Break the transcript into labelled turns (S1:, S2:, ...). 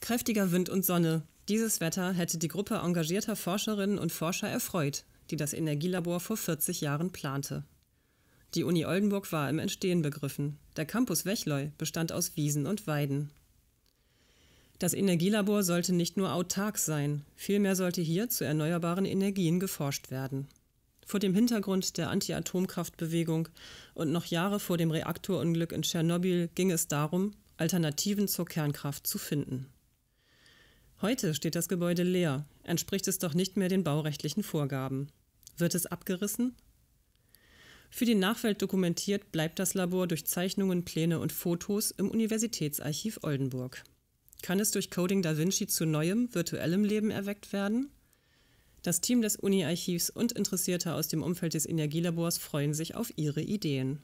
S1: Kräftiger Wind und Sonne. Dieses Wetter hätte die Gruppe engagierter Forscherinnen und Forscher erfreut, die das Energielabor vor 40 Jahren plante. Die Uni Oldenburg war im Entstehen begriffen. Der Campus Wechleu bestand aus Wiesen und Weiden. Das Energielabor sollte nicht nur autark sein, vielmehr sollte hier zu erneuerbaren Energien geforscht werden. Vor dem Hintergrund der Anti-Atomkraftbewegung und noch Jahre vor dem Reaktorunglück in Tschernobyl ging es darum, Alternativen zur Kernkraft zu finden. Heute steht das Gebäude leer, entspricht es doch nicht mehr den baurechtlichen Vorgaben. Wird es abgerissen? Für die Nachwelt dokumentiert bleibt das Labor durch Zeichnungen, Pläne und Fotos im Universitätsarchiv Oldenburg. Kann es durch Coding Da Vinci zu neuem, virtuellem Leben erweckt werden? Das Team des Uni-Archivs und Interessierte aus dem Umfeld des Energielabors freuen sich auf Ihre Ideen.